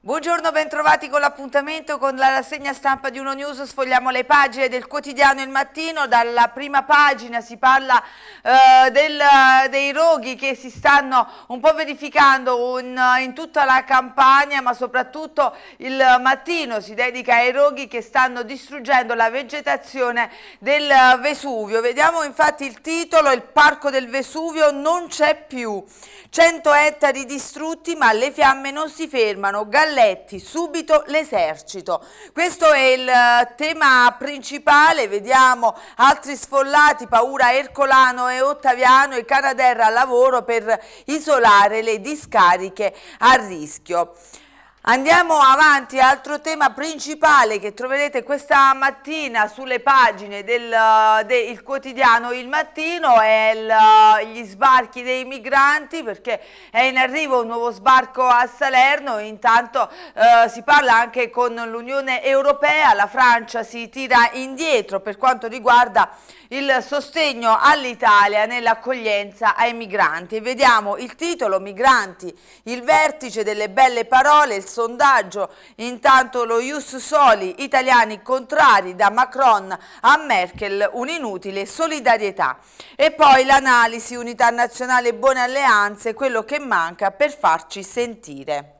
Buongiorno, bentrovati con l'appuntamento con la rassegna stampa di Uno News. Sfogliamo le pagine del quotidiano Il Mattino. Dalla prima pagina si parla eh, del, dei roghi che si stanno un po' verificando in, in, tutta la campagna, ma soprattutto il mattino si dedica ai roghi che stanno distruggendo la vegetazione del Vesuvio. Vediamo infatti il titolo: Il parco del Vesuvio non c'è più. 100 ettari distrutti, ma le fiamme non si fermano. Gal balletti, subito l'esercito. Questo è il eh, tema principale, vediamo altri sfollati, paura Ercolano e Ottaviano e Canaderra al lavoro per isolare le discariche a rischio. Andiamo avanti, altro tema principale che troverete questa mattina sulle pagine del eh, de, quotidiano Il Mattino è il, eh, gli sbarchi dei migranti perché è in arrivo un nuovo sbarco a Salerno, intanto eh, si parla anche con l'Unione Europea, la Francia si tira indietro per quanto riguarda il sostegno all'Italia nell'accoglienza ai migranti. Vediamo il titolo Migranti, il vertice delle belle parole, il sondaggio, intanto lo Ius Soli, italiani contrari da Macron a Merkel, un'inutile solidarietà. E poi l'analisi Unità Nazionale Buone Alleanze, quello che manca per farci sentire.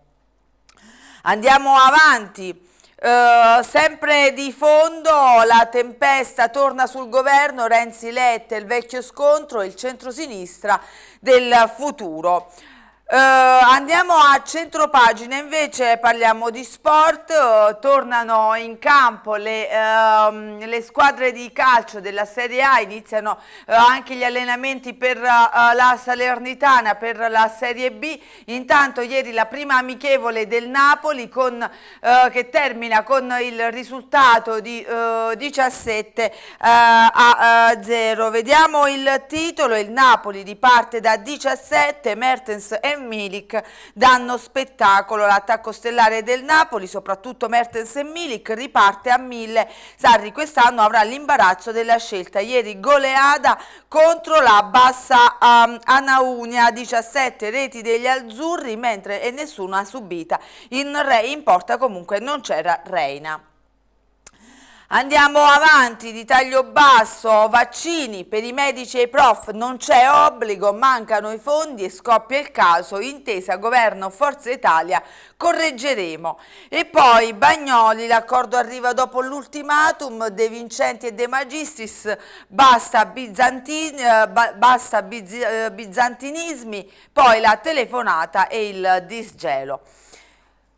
Andiamo avanti. Uh, sempre di fondo la tempesta torna sul governo, Renzi Letta, il vecchio scontro, il centrosinistra del futuro. Uh, andiamo a centropagina, invece parliamo di sport, uh, tornano in campo le, uh, le, squadre di calcio della Serie A, iniziano eh, anche gli allenamenti per la Salernitana, per la Serie B, intanto ieri la prima amichevole del Napoli con, che termina con il risultato di 17 a 0, vediamo il titolo, il Napoli diparte da 17, Mertens e Milik danno spettacolo. L'attacco stellare del Napoli, soprattutto Mertens e Milik, riparte a mille. Sarri quest'anno avrà l'imbarazzo della scelta. Ieri goleada contro la bassa um, Anaunia, 17 reti degli azzurri, mentre e nessuna subita. In, re, in porta comunque non c'era Reina. Andiamo avanti di taglio basso, vaccini per i medici e i prof, non c'è obbligo, mancano i fondi e scoppia il caso, intesa governo Forza Italia, correggeremo. E poi Bagnoli, l'accordo arriva dopo l'ultimatum, De Vincenti e De Magistris, basta, bizantin, eh, basta biz, eh, bizantinismi, poi la telefonata e il disgelo.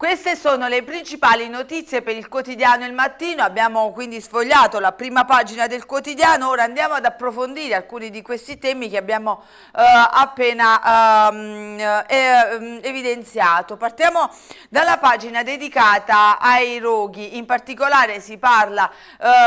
Queste sono le principali notizie per il quotidiano Il Mattino, abbiamo quindi sfogliato la prima pagina del quotidiano, ora andiamo ad approfondire alcuni di questi temi che abbiamo eh, appena ehm, eh, ehm, evidenziato. Partiamo dalla pagina dedicata ai roghi, in particolare si parla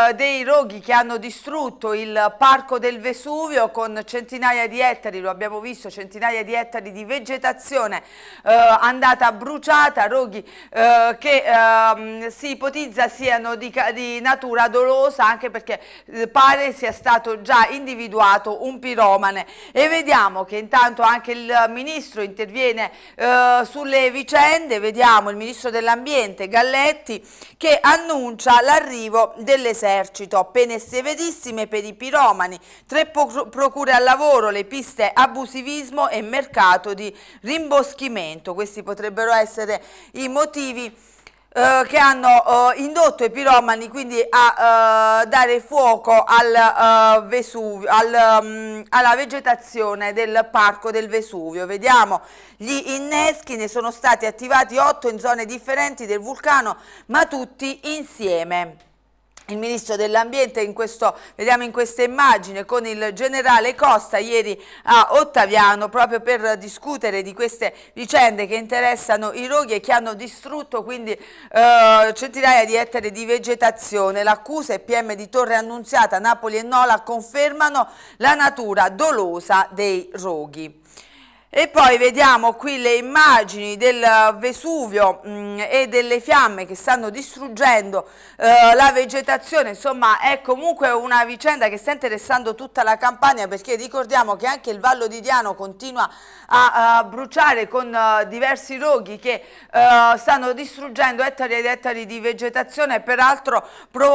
eh, dei roghi che hanno distrutto il Parco del Vesuvio con centinaia di ettari, lo abbiamo visto, centinaia di ettari di vegetazione eh, andata bruciata, roghi eh, che ehm, si ipotizza siano di, di, natura dolosa anche perché eh, pare sia stato già individuato un piromane e vediamo che intanto anche il ministro interviene eh, sulle vicende, vediamo il ministro dell'ambiente Galletti che annuncia l'arrivo dell'esercito, pene severissime per i piromani, tre procure al lavoro, le piste abusivismo e mercato di rimboschimento, questi potrebbero essere i motivi eh, che hanno eh, indotto i piromani quindi a eh, dare fuoco al, eh, Vesuvio, al, um, alla vegetazione del parco del Vesuvio. Vediamo, gli inneschi ne sono stati attivati otto in zone differenti del vulcano, ma tutti insieme. Il ministro dell'ambiente vediamo in questa immagine con il generale Costa ieri a Ottaviano proprio per discutere di queste vicende che interessano i roghi e che hanno distrutto quindi eh, centinaia di ettari di vegetazione. L'accusa e PM di Torre Annunziata, Napoli e Nola confermano la natura dolosa dei roghi. E poi vediamo qui le immagini del Vesuvio mh, mm, e delle fiamme che stanno distruggendo eh, la vegetazione, insomma è comunque una vicenda che sta interessando tutta la campagna perché ricordiamo che anche il Vallo di Diano continua a, a bruciare con uh, diversi roghi che uh, stanno distruggendo ettari ed ettari di vegetazione e peraltro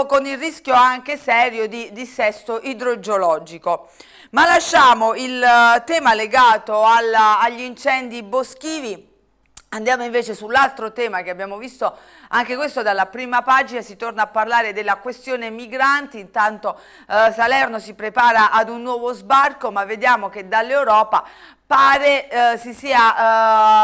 con il rischio anche serio di dissesto idrogeologico. Ma lasciamo il eh, tema legato alla, agli incendi boschivi Andiamo invece sull'altro tema che abbiamo visto, anche questo dalla prima pagina, si torna a parlare della questione migranti, intanto eh, Salerno si prepara ad un nuovo sbarco ma vediamo che dall'Europa pare eh, si sia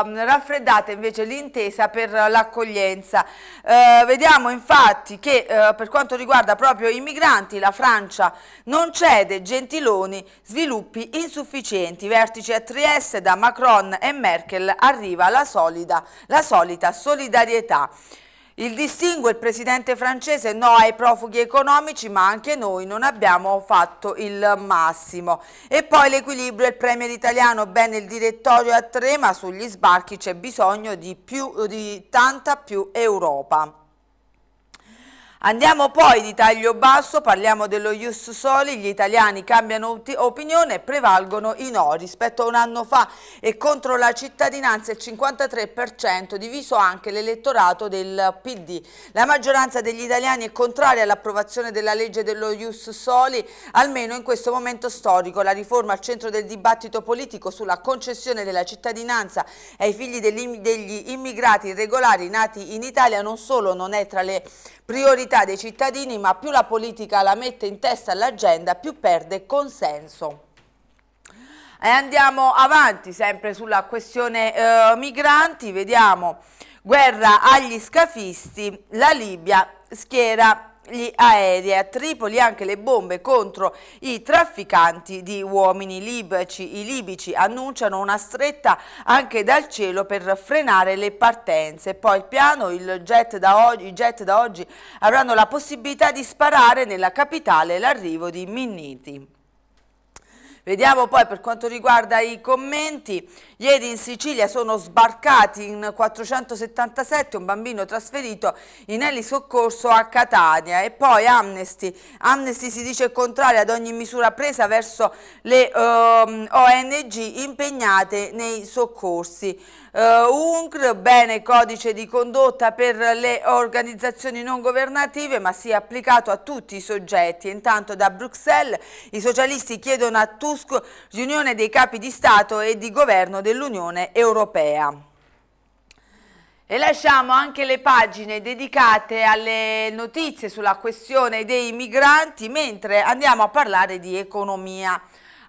eh, raffreddata invece l'intesa per l'accoglienza. Eh, vediamo infatti che eh, per quanto riguarda proprio i migranti la Francia non cede, Gentiloni sviluppi insufficienti, Vertice a Trieste da Macron e Merkel arriva la, solida, la solita solidarietà. Il distingue il presidente francese no ai profughi economici ma anche noi non abbiamo fatto il massimo. E poi l'equilibrio, il premier italiano bene il direttorio a tre ma sugli sbarchi c'è bisogno di, più, di tanta più Europa. Andiamo poi di taglio basso, parliamo dello Ius Soli, gli italiani cambiano opinione, prevalgono i no rispetto a un anno fa e contro la cittadinanza il 53%, diviso anche l'elettorato del PD. La maggioranza degli italiani è contraria all'approvazione della legge dello Ius Soli, almeno in questo momento storico. La riforma al centro del dibattito politico sulla concessione della cittadinanza ai figli degli immigrati irregolari nati in Italia non solo non è tra le priorità mentalità dei cittadini, ma più la politica la mette in testa all'agenda, più perde consenso. E andiamo avanti sempre sulla questione eh, migranti, vediamo guerra agli scafisti, la Libia schiera gli aerei. A Tripoli anche le bombe contro i trafficanti di uomini libici. I libici annunciano una stretta anche dal cielo per frenare le partenze. Poi piano jet oggi, i jet da oggi avranno la possibilità di sparare nella capitale l'arrivo di Minniti. Vediamo poi per quanto riguarda i commenti, Ieri in Sicilia sono sbarcati in 477 un bambino trasferito in Soccorso a Catania e poi Amnesty. Amnesty si dice contraria ad ogni misura presa verso le ehm, ONG impegnate nei soccorsi. Uh, UNCR, bene codice di condotta per le organizzazioni non governative ma sia applicato a tutti i soggetti. Intanto da Bruxelles i socialisti chiedono a Tusk riunione dei capi di Stato e di governo dell'Unione Europea. E lasciamo anche le pagine dedicate alle notizie sulla questione dei migranti, mentre andiamo a parlare di economia.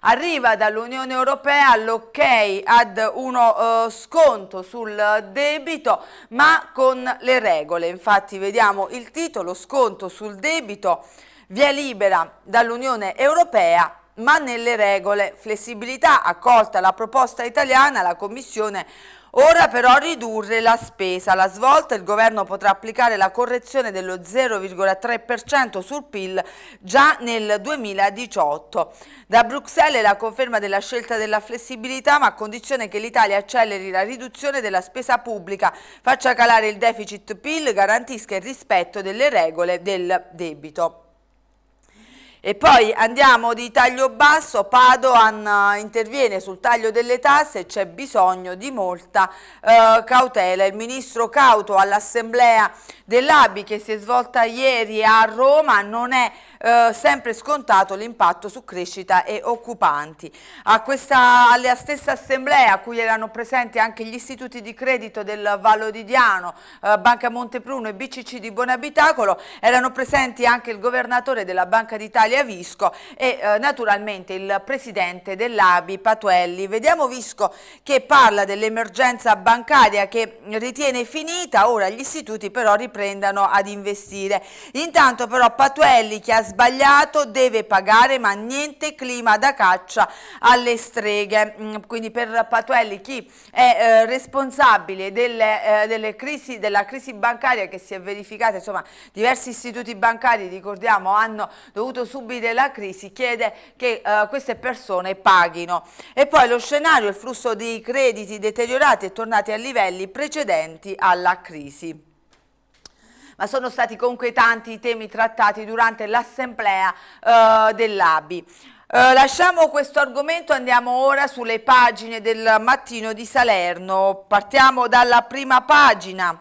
Arriva dall'Unione Europea l'ok ok ad uno eh, sconto sul debito, ma con le regole. Infatti vediamo il titolo, sconto sul debito, via libera dall'Unione Europea ma nelle regole. Flessibilità accolta la proposta italiana, la Commissione Ora però ridurre la spesa. la svolta il governo potrà applicare la correzione dello 0,3% sul PIL già nel 2018. Da Bruxelles la conferma della scelta della flessibilità ma a condizione che l'Italia acceleri la riduzione della spesa pubblica, faccia calare il deficit PIL, garantisca il rispetto delle regole del debito. E poi andiamo di taglio basso, Padoan eh, interviene sul taglio delle tasse, c'è bisogno di molta eh, cautela. Il ministro Cauto all'assemblea dell'ABI che si è svolta ieri a Roma non è eh, sempre scontato l'impatto su crescita e occupanti. A questa, alla stessa assemblea a cui erano presenti anche gli istituti di credito del Valodidiano, eh, Banca Montepruno e BCC di Buonabitacolo, erano presenti anche il governatore della Banca d'Italia Italia Visco e eh, naturalmente il presidente dell'ABI Patuelli. Vediamo Visco che parla dell'emergenza bancaria che ritiene finita, ora gli istituti però riprendano ad investire. Intanto però Patuelli che ha sbagliato deve pagare ma niente clima da caccia alle streghe. Mm, quindi per Patuelli chi è eh, responsabile delle, eh, delle crisi, della crisi bancaria che si è verificata, insomma diversi istituti bancari ricordiamo hanno dovuto subire subite la crisi chiede che eh, queste persone paghino. E poi lo scenario, il flusso di crediti deteriorati è tornato a livelli precedenti alla crisi ma sono stati comunque tanti i temi trattati durante l'assemblea eh, dell'ABI. Eh, lasciamo questo argomento, andiamo ora sulle pagine del mattino di Salerno, partiamo dalla prima pagina.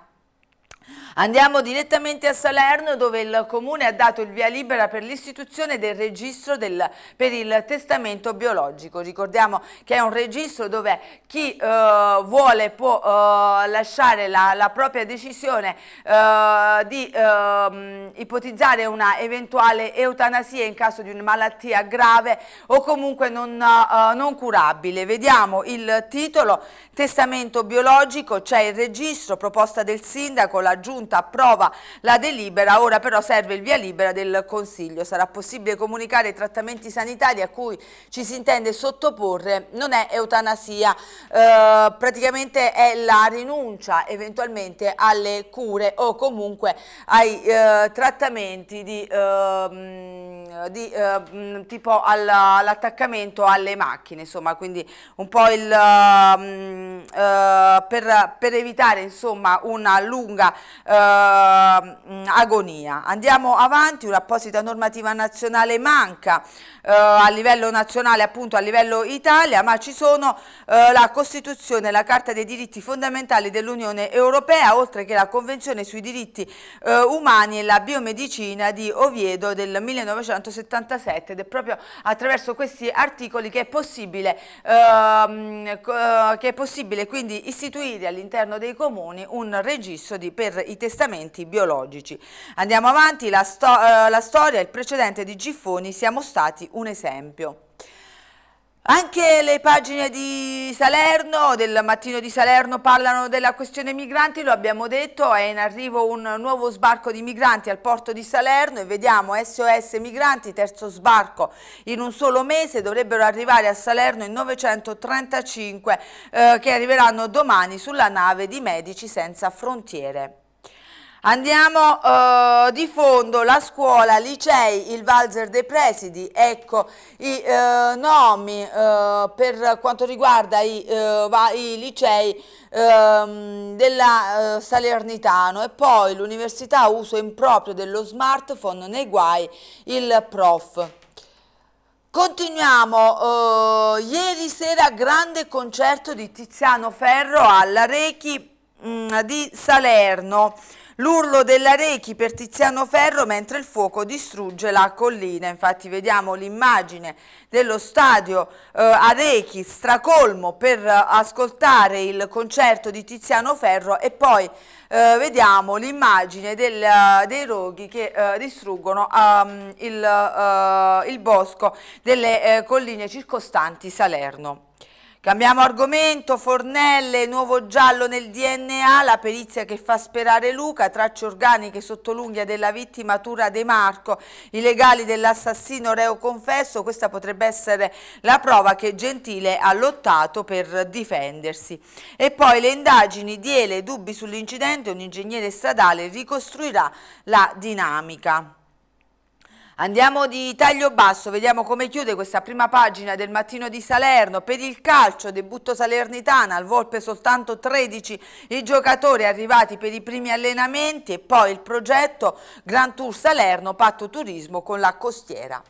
Andiamo direttamente a Salerno dove il Comune ha dato il via libera per l'istituzione del registro del, per il testamento biologico. Ricordiamo che è un registro dove chi eh, vuole può eh, lasciare la, la, propria decisione eh, di ehm, ipotizzare una eventuale eutanasia in caso di una malattia grave o comunque non, eh, non curabile. Vediamo il titolo Testamento biologico, c'è il registro, proposta del sindaco, la giunta Giunta approva la delibera, ora però serve il via libera del Consiglio. Sarà possibile comunicare i trattamenti sanitari a cui ci si intende sottoporre, non è eutanasia, eh, praticamente è la rinuncia eventualmente alle cure o comunque ai eh, trattamenti di, eh, di ehm, tipo all'attaccamento alle macchine, insomma, quindi un po' il, ehm, eh, per, per, evitare insomma, una lunga Ehm, agonia. Andiamo avanti, un'apposita normativa nazionale manca eh, a livello nazionale, appunto a livello Italia, ma ci sono eh, la Costituzione, la Carta dei diritti fondamentali dell'Unione Europea, oltre che la Convenzione sui diritti eh, umani e la biomedicina di Oviedo del 1977 ed è proprio attraverso questi articoli che è possibile, ehm, che è possibile quindi istituire all'interno dei comuni un registro di, per i testamenti biologici. Andiamo avanti, la, sto eh, la storia, il precedente di Giffoni, siamo stati un esempio. Anche le pagine di Salerno, del mattino di Salerno, parlano della questione migranti, lo abbiamo detto, è in arrivo un nuovo sbarco di migranti al porto di Salerno e vediamo SOS Migranti, terzo sbarco in un solo mese, dovrebbero arrivare a Salerno in 935 eh, che arriveranno domani sulla nave di Medici Senza Frontiere. Andiamo eh, di fondo, la scuola, licei, il valzer dei presidi, ecco i eh, nomi eh, per quanto riguarda i, eh, va, i licei ehm, della eh, Salernitano e poi l'università uso improprio dello smartphone nei guai il prof. Continuiamo, eh, ieri sera grande concerto di Tiziano Ferro alla Rechi mm, di Salerno. L'urlo della Rechi per Tiziano Ferro mentre il fuoco distrugge la collina. Infatti vediamo l'immagine dello stadio eh, Arechi stracolmo per eh, ascoltare il concerto di Tiziano Ferro e poi eh, vediamo l'immagine dei roghi che eh, distruggono um, il, eh, il, bosco delle eh, colline circostanti Salerno. Cambiamo argomento, Fornelle, nuovo giallo nel DNA, la perizia che fa sperare Luca, tracce organiche sotto l'unghia della vittima Tura De Marco, i legali dell'assassino reo confesso, questa potrebbe essere la prova che Gentile ha lottato per difendersi. E poi le indagini di Ele, dubbi sull'incidente, un ingegnere stradale ricostruirà la dinamica. Andiamo di taglio basso, vediamo come chiude questa prima pagina del mattino di Salerno. Per il calcio, debutto Salernitana, al Volpe soltanto 13 i giocatori arrivati per i primi allenamenti e poi il progetto Gran Tour Salerno, patto turismo con la costiera.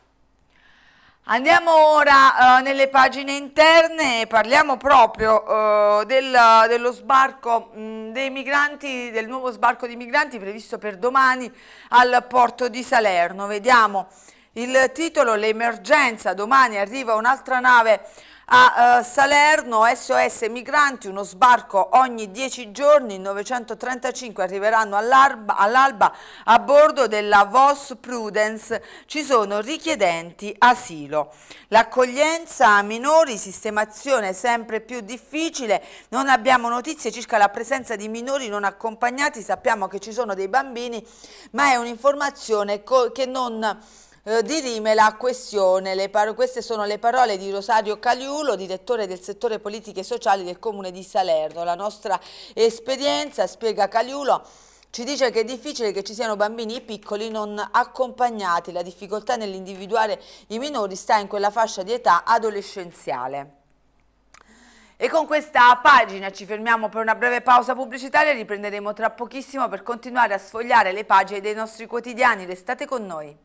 Andiamo ora eh, nelle pagine interne, e parliamo proprio eh, del, dello sbarco mh, dei migranti, del nuovo sbarco di migranti previsto per domani al porto di Salerno. Vediamo il titolo, l'emergenza, domani arriva un'altra nave a eh, Salerno SOS Migranti, uno sbarco ogni 10 giorni, 935 arriveranno all'alba all a bordo della Vos Prudence, ci sono richiedenti asilo. L'accoglienza a minori, sistemazione sempre più difficile, non abbiamo notizie circa la presenza di minori non accompagnati, sappiamo che ci sono dei bambini, ma è un'informazione che non eh, dirime la questione. queste sono le parole di Rosario Caliulo, direttore del settore politiche e sociali del Comune di Salerno. La nostra esperienza, spiega Caliulo, ci dice che è difficile che ci siano bambini piccoli non accompagnati. La difficoltà nell'individuare i minori sta in quella fascia di età adolescenziale. E con questa pagina ci fermiamo per una breve pausa pubblicitaria riprenderemo tra pochissimo per continuare a sfogliare le pagine dei nostri quotidiani. Restate con noi.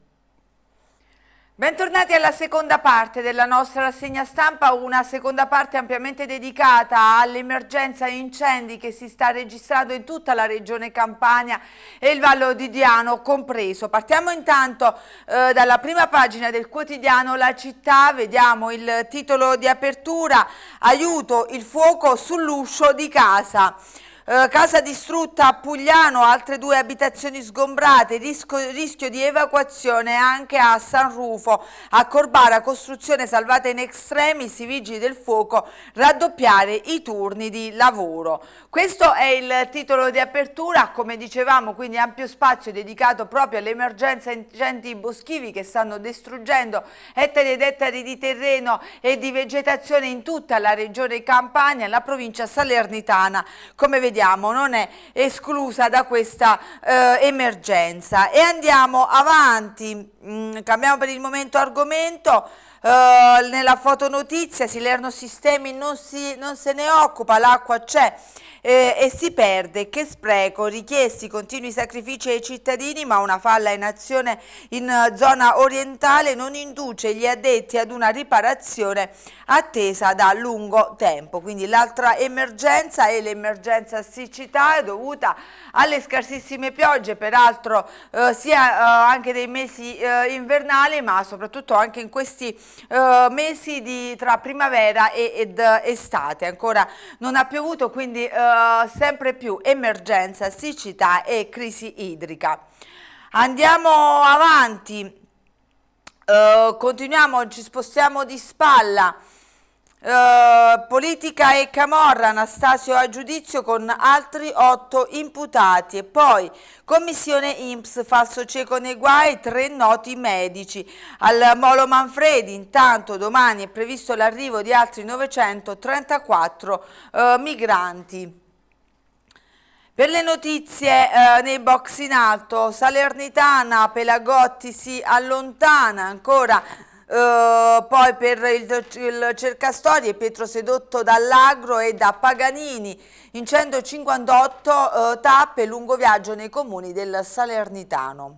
Bentornati alla seconda parte della nostra rassegna stampa, una seconda parte ampiamente dedicata all'emergenza incendi che si sta registrando in tutta la regione Campania e il Vallo di Diano compreso. Partiamo intanto eh, dalla prima pagina del quotidiano La Città, vediamo il titolo di apertura, aiuto, il fuoco sull'uscio di casa. Eh, casa distrutta a Pugliano, altre due abitazioni sgombrate, risco, rischio di evacuazione anche a San Rufo, a Corbara, costruzione salvata in extremis, i vigili del fuoco raddoppiare i turni di lavoro. Questo è il titolo di apertura, come dicevamo, quindi ampio spazio dedicato proprio all'emergenza incendi boschivi che stanno distruggendo ettari ed ettari di terreno e di vegetazione in tutta la regione Campania e la provincia salernitana. Come vedete vediamo non è esclusa da questa eh, emergenza e andiamo avanti mm, cambiamo per il momento argomento Uh, nella fotonotizia Silerno Sistemi non, si, non se ne occupa, l'acqua c'è eh, e si perde, che spreco, richiesti continui sacrifici ai cittadini ma una falla in azione in eh, zona orientale non induce gli addetti ad una riparazione attesa da lungo tempo. Quindi l'altra emergenza è l'emergenza siccità dovuta alle scarsissime piogge, peraltro eh, sia eh, anche dei mesi eh, invernali ma soprattutto anche in questi eh, mesi di, tra primavera e, ed eh, estate. Ancora non ha piovuto quindi eh, sempre più emergenza, siccità e crisi idrica. Andiamo avanti, eh, continuiamo, ci spostiamo di spalla. Eh, politica e Camorra, Anastasio a giudizio con altri otto imputati e poi commissione IMSS, falso cieco nei guai, tre noti medici. Al Molo Manfredi intanto domani è previsto l'arrivo di altri 934 eh, migranti. Per le notizie eh, nei box in alto, Salernitana, Pelagotti si allontana ancora Uh, poi per il, il Cercastori Pietro Sedotto dall'Agro e da Paganini in 158 uh, eh, tappe lungo viaggio nei comuni del Salernitano.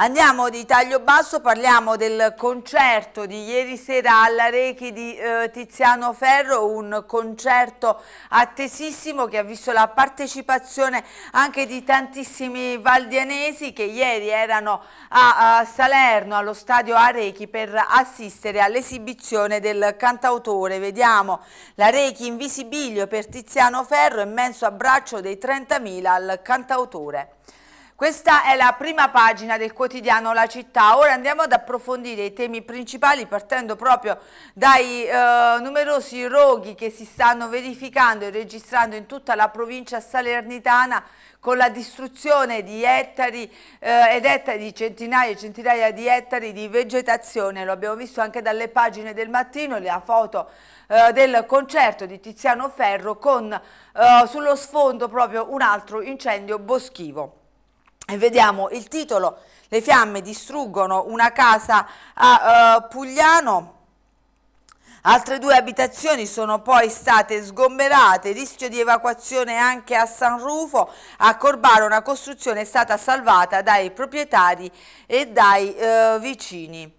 Andiamo di taglio basso, parliamo del concerto di ieri sera alla Rechi di eh, Tiziano Ferro, un concerto attesissimo che ha visto la partecipazione anche di tantissimi valdianesi che ieri erano a, a Salerno, allo stadio Arechi, per assistere all'esibizione del cantautore. Vediamo la Rechi in visibilio per Tiziano Ferro, immenso abbraccio dei 30.000 al cantautore. Questa è la prima pagina del quotidiano La Città, ora andiamo ad approfondire i temi principali partendo proprio dai eh, numerosi roghi che si stanno verificando e registrando in tutta la provincia salernitana con la distruzione di ettari eh, ed ettari di centinaia e centinaia di ettari di vegetazione, lo abbiamo visto anche dalle pagine del mattino, la foto eh, del concerto di Tiziano Ferro con eh, sullo sfondo proprio un altro incendio boschivo. E vediamo il titolo, le fiamme distruggono una casa a uh, Pugliano, Altre due abitazioni sono poi state sgomberate, rischio di evacuazione anche a San Rufo, a Corbaro una costruzione è stata salvata dai proprietari e dai eh, vicini.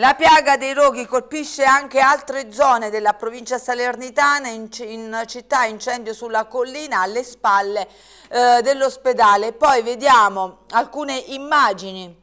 La piaga dei roghi colpisce anche altre zone della provincia salernitana, in, in città incendio sulla collina alle spalle eh, dell'ospedale. Poi vediamo alcune immagini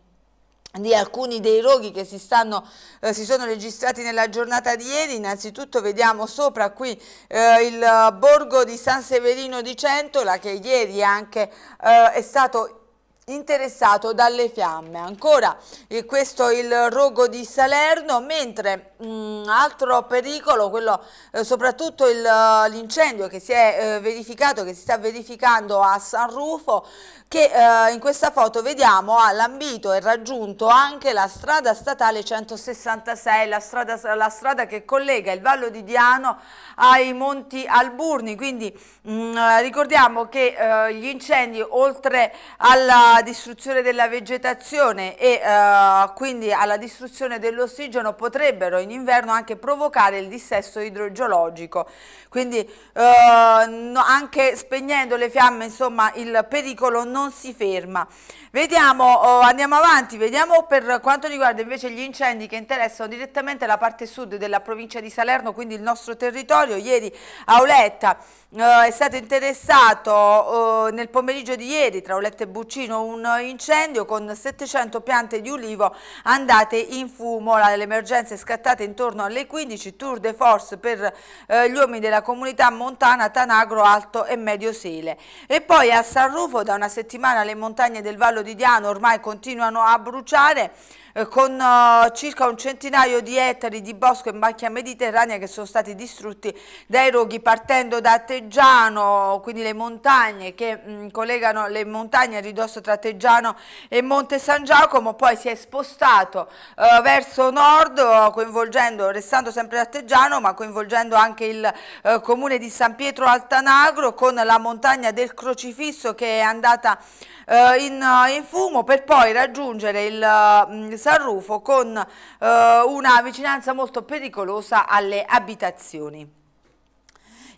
di alcuni dei roghi che si, stanno, eh, si, sono registrati nella giornata di ieri. Innanzitutto vediamo sopra qui eh, il borgo di San Severino di Centola che ieri anche eh, è stato interessato dalle fiamme. Ancora eh, questo il rogo di Salerno, mentre mh, mm, altro pericolo, quello eh, soprattutto eh, l'incendio che si è eh, verificato, che si sta verificando a San Rufo, che eh, in questa foto vediamo ha lambito e raggiunto anche la strada statale 166, la strada, la strada che collega il Vallo di Diano ai Monti Alburni, quindi mh, mm, ricordiamo che eh, gli incendi oltre alla distruzione della vegetazione e eh, quindi alla distruzione dell'ossigeno potrebbero in inverno anche provocare il dissesto idrogeologico, quindi eh, no, anche spegnendo le fiamme insomma il pericolo non non si ferma. Vediamo, oh, andiamo avanti, vediamo per quanto riguarda invece gli incendi che interessano direttamente la parte sud della provincia di Salerno, quindi il nostro territorio. Ieri Auletta eh, è stato interessato eh, nel pomeriggio di ieri tra Auletta e Buccino un incendio con 700 piante di ulivo andate in fumo. L'emergenza è scattata intorno alle 15, tour de force per eh, gli uomini della comunità montana Tanagro Alto e Medio Sele. E poi a San Rufo da una settimana settimana le montagne del Vallo di Diano ormai continuano a bruciare. Eh, con eh, circa un centinaio di ettari di bosco in macchia mediterranea che sono stati distrutti dai roghi partendo da Teggiano, quindi le montagne che mm, collegano le montagne a ridosso tra Teggiano e Monte San Giacomo, poi si è spostato eh, verso nord coinvolgendo, restando sempre a Teggiano ma coinvolgendo anche il comune di San Pietro Altanagro con la montagna del Crocifisso che è andata in, in, fumo per poi raggiungere il mm, San Rufo con eh, una vicinanza molto pericolosa alle abitazioni.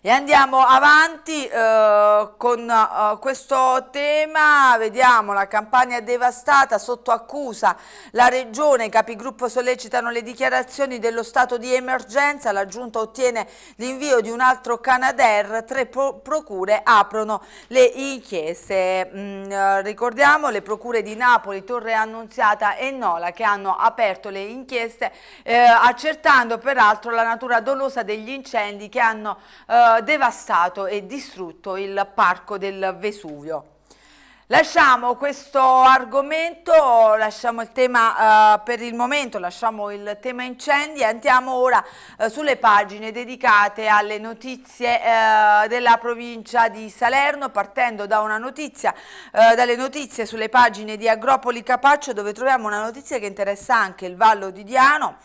E andiamo avanti eh, con eh, questo tema, vediamo la campagna devastata, sotto accusa la regione, i capigruppo sollecitano le dichiarazioni dello stato di emergenza, la giunta ottiene l'invio di un altro Canadair, tre pro procure aprono le inchieste. Mm, eh, ricordiamo le procure di Napoli, Torre Annunziata e Nola che hanno aperto le inchieste eh, accertando peraltro la natura dolosa degli incendi che hanno eh, eh, devastato e distrutto il parco del Vesuvio. Lasciamo questo argomento, lasciamo il tema eh, per il momento, lasciamo il tema incendi e andiamo ora eh, sulle pagine dedicate alle notizie eh, della provincia di Salerno, partendo da notizia, eh, dalle notizie sulle pagine di Agropoli Capaccio dove troviamo una notizia che interessa anche il Vallo di Diano.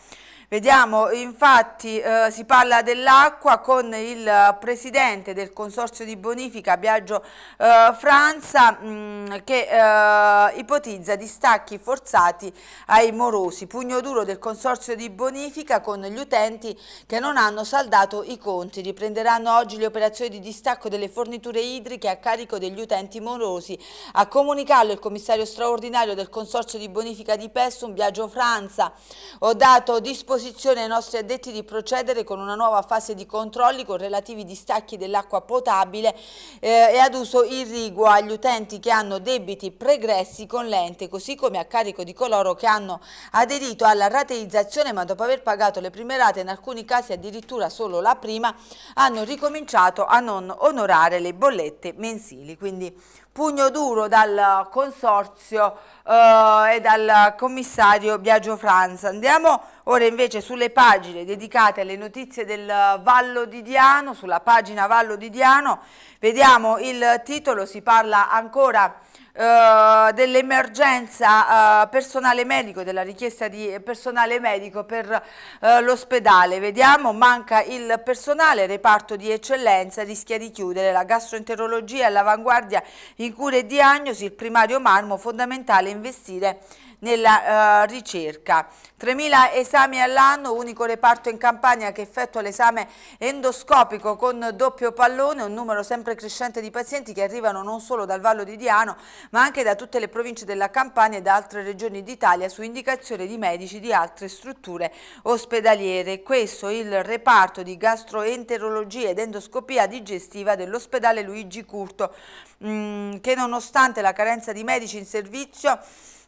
Vediamo, infatti eh, si parla dell'acqua con il presidente del Consorzio di Bonifica Biagio eh, Franza mh, mm, che eh, ipotizza distacchi forzati ai morosi. Pugno duro del Consorzio di Bonifica con gli utenti che non hanno saldato i conti. Riprenderanno oggi le operazioni di distacco delle forniture idriche a carico degli utenti morosi. A comunicarlo il commissario straordinario del Consorzio di Bonifica di Pessum, Biagio Franza, ho dato disponibilità disposizione ai nostri addetti di procedere con una nuova fase di controlli con relativi distacchi dell'acqua potabile eh, e ad uso irriguo agli utenti che hanno debiti pregressi con l'ente, così come a carico di coloro che hanno aderito alla rateizzazione ma dopo aver pagato le prime rate, in alcuni casi addirittura solo la prima, hanno ricominciato a non onorare le bollette mensili. Quindi pugno duro dal consorzio eh, e dal commissario Biagio Franza. Andiamo ora invece sulle pagine dedicate alle notizie del Vallo di Diano, sulla pagina Vallo di Diano, vediamo il titolo, si parla ancora eh, dell'emergenza eh, personale medico, della richiesta di personale medico per eh, l'ospedale. Vediamo, manca il personale, reparto di eccellenza rischia di chiudere, la gastroenterologia è all'avanguardia in cure e diagnosi, il primario marmo fondamentale investire nella eh, ricerca. 3.000 esami all'anno, unico reparto in Campania che effettua l'esame endoscopico con doppio pallone, un numero sempre crescente di pazienti che arrivano non solo dal Vallo di Diano ma anche da tutte le province della Campania e da altre regioni d'Italia su indicazione di medici di altre strutture ospedaliere. Questo il reparto di gastroenterologia ed endoscopia digestiva dell'ospedale Luigi Curto mh, mm, che nonostante la carenza di medici in servizio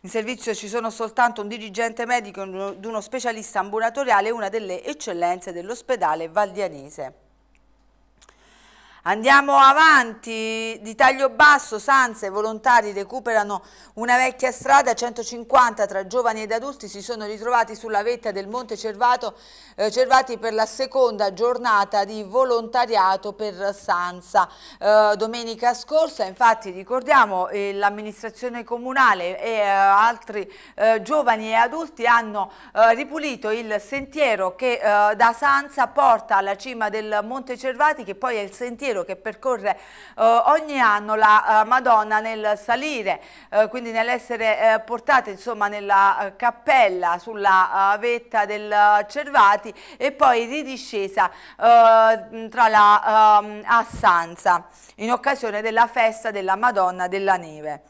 in servizio ci sono soltanto un dirigente medico ed uno specialista ambulatoriale, una delle eccellenze dell'ospedale valdianese. Andiamo avanti, di taglio basso, Sanza e volontari recuperano una vecchia strada, 150 tra giovani ed adulti si sono ritrovati sulla vetta del Monte Cervato, eh, Cervati per la seconda giornata di volontariato per Sanza. Eh, domenica scorsa, infatti ricordiamo, eh, l'amministrazione comunale e eh, altri eh, giovani e adulti hanno eh, ripulito il sentiero che da Sanza porta alla cima del Monte Cervati che poi è il sentiero sentiero che percorre eh, ogni anno la eh, Madonna nel salire, eh, quindi nell'essere eh, portata insomma, nella eh, cappella sulla vetta del Cervati e poi ridiscesa tra la ehm, Assanza in occasione della festa della Madonna della Neve.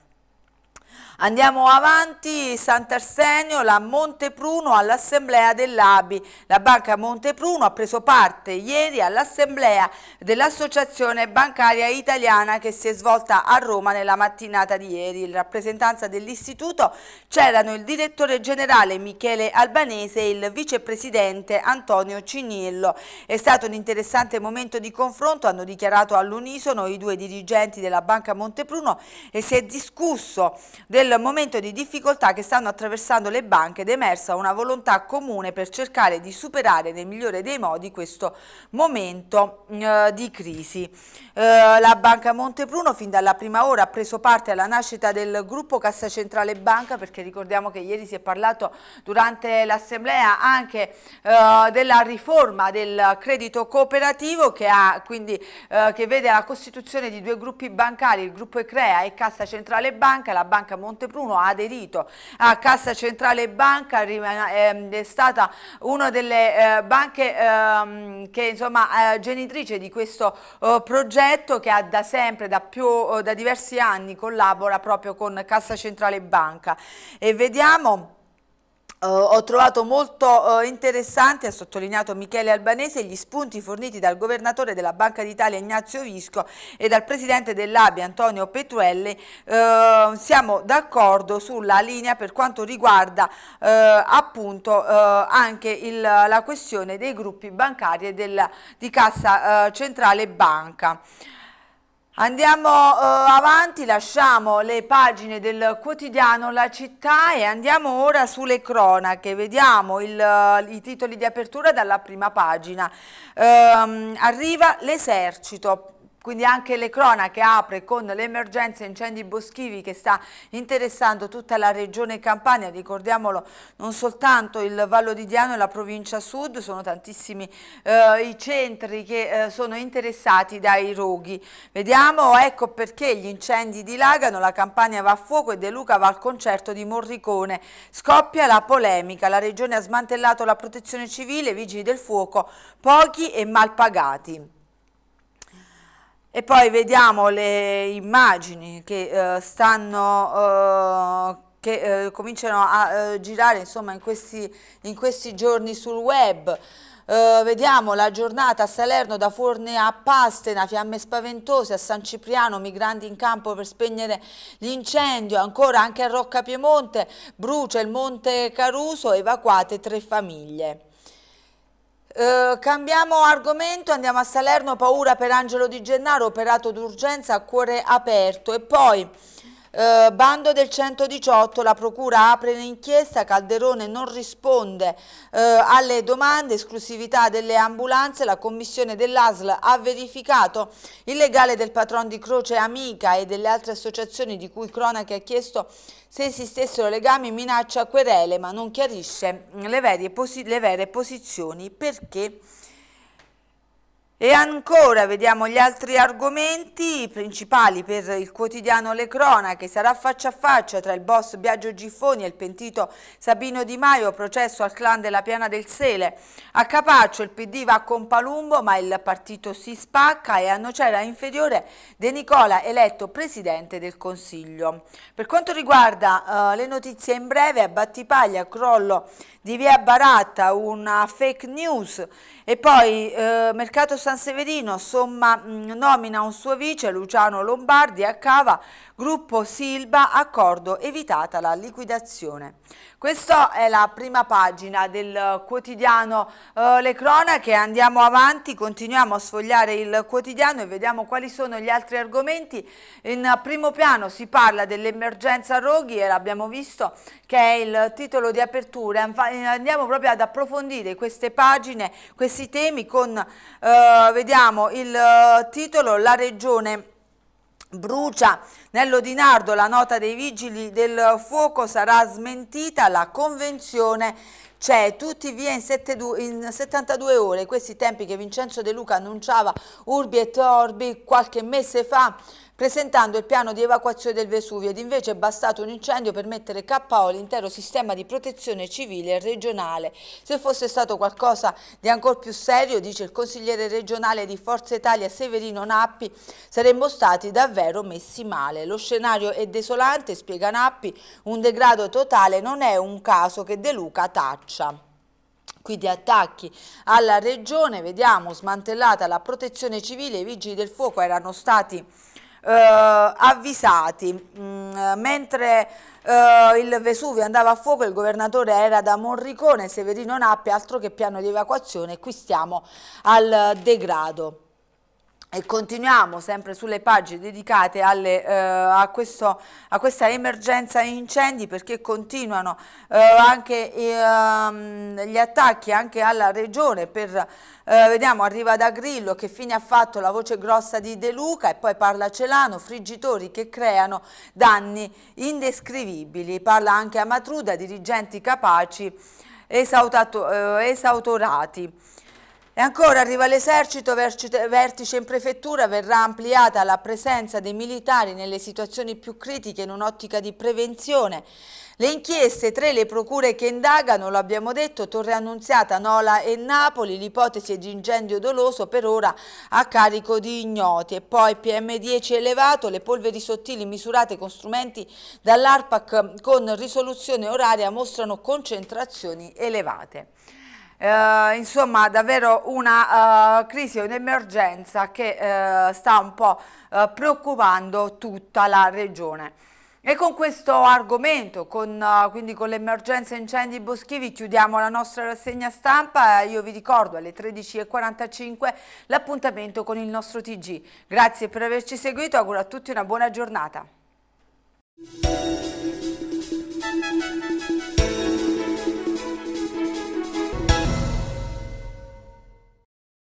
Andiamo avanti, Sant'Arsenio, la Montepruno all'assemblea dell'ABI. La Banca Montepruno ha preso parte ieri all'assemblea dell'Associazione Bancaria Italiana che si è svolta a Roma nella mattinata di ieri. In rappresentanza dell'istituto c'erano il direttore generale Michele Albanese e il vicepresidente Antonio Cinillo. È stato un interessante momento di confronto, hanno dichiarato all'unisono i due dirigenti della Banca Montepruno e si è discusso del nel momento di difficoltà che stanno attraversando le banche ed è emersa una volontà comune per cercare di superare nel migliore dei modi questo momento eh, di crisi. Eh, la Banca Montepruno fin dalla prima ora ha preso parte alla nascita del gruppo Cassa Centrale Banca perché ricordiamo che ieri si è parlato durante l'assemblea anche eh, della riforma del credito cooperativo che, ha, quindi, eh, che vede la costituzione di due gruppi bancari, il gruppo Ecrea e Cassa Centrale Banca, la Banca Montepruno Montepruno ha aderito a Cassa Centrale Banca, ehm, è stata una delle eh, banche ehm, che insomma è eh, genitrice di questo oh, progetto che ha da sempre, da, più, oh, da diversi anni collabora proprio con Cassa Centrale Banca e vediamo Uh, ho trovato molto uh, interessante, ha sottolineato Michele Albanese, gli spunti forniti dal governatore della Banca d'Italia Ignazio Visco e dal presidente dell'ABI Antonio Petruelli. Uh, siamo d'accordo sulla linea per quanto riguarda appunto anche il, la questione dei gruppi bancari e della, di Cassa Centrale Banca. Andiamo eh, avanti, lasciamo le pagine del quotidiano La Città e andiamo ora sulle cronache, vediamo il, eh, i titoli di apertura dalla prima pagina. Eh, arriva l'esercito, quindi anche le cronache apre con l'emergenza incendi boschivi che sta interessando tutta la regione Campania, ricordiamolo non soltanto il Vallo di Diano e la provincia sud, sono tantissimi eh, i centri che eh, sono interessati dai roghi. Vediamo, ecco perché gli incendi dilagano, la Campania va a fuoco e De Luca va al concerto di Morricone. Scoppia la polemica, la regione ha smantellato la protezione civile, i vigili del fuoco, pochi e mal pagati. E poi vediamo le immagini che eh, stanno... Eh, che eh, cominciano a eh, girare insomma, in, questi, in questi giorni sul web. Eh, vediamo la giornata a Salerno da Forne a Pastena, fiamme spaventose a San Cipriano, migranti in campo per spegnere l'incendio, ancora anche a Rocca Piemonte, brucia il Monte Caruso, evacuate tre famiglie. Eh, cambiamo argomento, andiamo a Salerno, paura per Angelo Di Gennaro, operato d'urgenza a cuore aperto e poi eh, bando del 118, la procura apre l'inchiesta, Calderone non risponde eh, alle domande, esclusività delle ambulanze, la commissione dell'ASL ha verificato il legale del patron di Croce Amica e delle altre associazioni di cui Cronaca ha chiesto se esistessero legami minaccia querele ma non chiarisce le vere, le vere posizioni perché e ancora vediamo gli altri argomenti principali per il quotidiano Le Cronache. Sarà faccia a faccia tra il boss Biagio Giffoni e il pentito Sabino Di Maio, processo al clan della Piana del Sele. A Capaccio il PD va con Palumbo ma il partito si spacca e a Nocera Inferiore De Nicola eletto presidente del Consiglio. Per quanto riguarda uh, le notizie in breve, a Battipaglia crollo di Via Baratta, una fake news e poi uh, mercato San Severino somma, nomina un suo vice Luciano Lombardi a Cava, gruppo Silba, accordo evitata la liquidazione. Questa è la prima pagina del quotidiano eh, Le Cronache, andiamo avanti, continuiamo a sfogliare il quotidiano e vediamo quali sono gli altri argomenti. In primo piano si parla dell'emergenza roghi e l'abbiamo visto che è il titolo di apertura. Eh, andiamo proprio ad approfondire queste pagine, questi temi con, eh, vediamo il eh, titolo La Regione Brucia nell'Odinardo la nota dei vigili del fuoco, sarà smentita la convenzione c'è tutti via in, 72 ore, questi tempi che Vincenzo De Luca annunciava urbi e torbi qualche mese fa presentando il piano di evacuazione del Vesuvio ed invece è bastato un incendio per mettere KO l'intero sistema di protezione civile regionale. Se fosse stato qualcosa di ancora più serio, dice il consigliere regionale di Forza Italia Severino Nappi, saremmo stati davvero messi male. Lo scenario è desolante, spiega Nappi, un degrado totale non è un caso che De Luca taccia quindi attacchi alla regione, vediamo smantellata la protezione civile, i vigili del fuoco erano stati eh, avvisati, mm, eh, mentre Uh, il Vesuvio andava a fuoco, il governatore era da Monricone, Severino Nappi, altro che piano di evacuazione, qui stiamo al degrado. E continuiamo sempre sulle pagine dedicate alle, eh, a, questo, a, questa emergenza incendi perché continuano eh, anche eh, gli attacchi anche alla regione per, eh, vediamo arriva da Grillo che fine ha fatto la voce grossa di De Luca e poi parla Celano, friggitori che creano danni indescrivibili, parla anche a Matruda, dirigenti capaci eh, esautorati. E ancora arriva l'esercito, vertice in prefettura, verrà ampliata la presenza dei militari nelle situazioni più critiche in un'ottica di prevenzione. Le inchieste, tre le procure che indagano, lo abbiamo detto, Torre Annunziata, Nola e Napoli, l'ipotesi di incendio doloso per ora a carico di ignoti e poi PM10 elevato, le polveri sottili misurate con strumenti dall'ARPAC con risoluzione oraria mostrano concentrazioni elevate. Eh, insomma davvero una uh, crisi, un'emergenza che uh, sta un po' uh, preoccupando tutta la regione. E con questo argomento, con, quindi con l'emergenza incendi boschivi, chiudiamo la nostra rassegna stampa. Io vi ricordo alle 13.45 l'appuntamento con il nostro TG. Grazie per averci seguito, auguro a tutti una buona giornata.